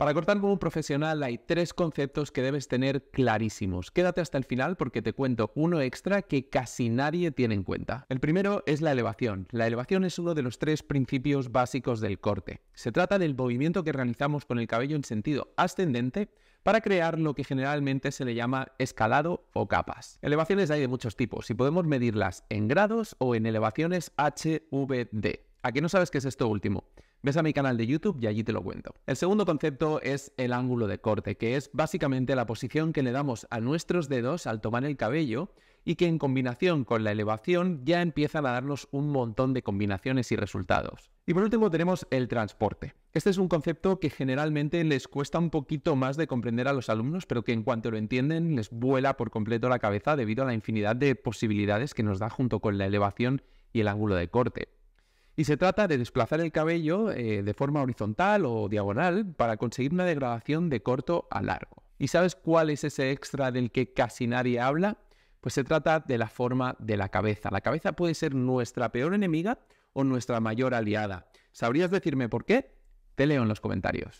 Para cortar como un profesional hay tres conceptos que debes tener clarísimos. Quédate hasta el final porque te cuento uno extra que casi nadie tiene en cuenta. El primero es la elevación. La elevación es uno de los tres principios básicos del corte. Se trata del movimiento que realizamos con el cabello en sentido ascendente para crear lo que generalmente se le llama escalado o capas. Elevaciones hay de muchos tipos y podemos medirlas en grados o en elevaciones HVD. Aquí no sabes qué es esto último. Ves a mi canal de YouTube y allí te lo cuento. El segundo concepto es el ángulo de corte, que es básicamente la posición que le damos a nuestros dedos al tomar el cabello y que en combinación con la elevación ya empiezan a darnos un montón de combinaciones y resultados. Y por último tenemos el transporte. Este es un concepto que generalmente les cuesta un poquito más de comprender a los alumnos, pero que en cuanto lo entienden les vuela por completo la cabeza debido a la infinidad de posibilidades que nos da junto con la elevación y el ángulo de corte. Y se trata de desplazar el cabello eh, de forma horizontal o diagonal para conseguir una degradación de corto a largo. ¿Y sabes cuál es ese extra del que casi nadie habla? Pues se trata de la forma de la cabeza. La cabeza puede ser nuestra peor enemiga o nuestra mayor aliada. ¿Sabrías decirme por qué? Te leo en los comentarios.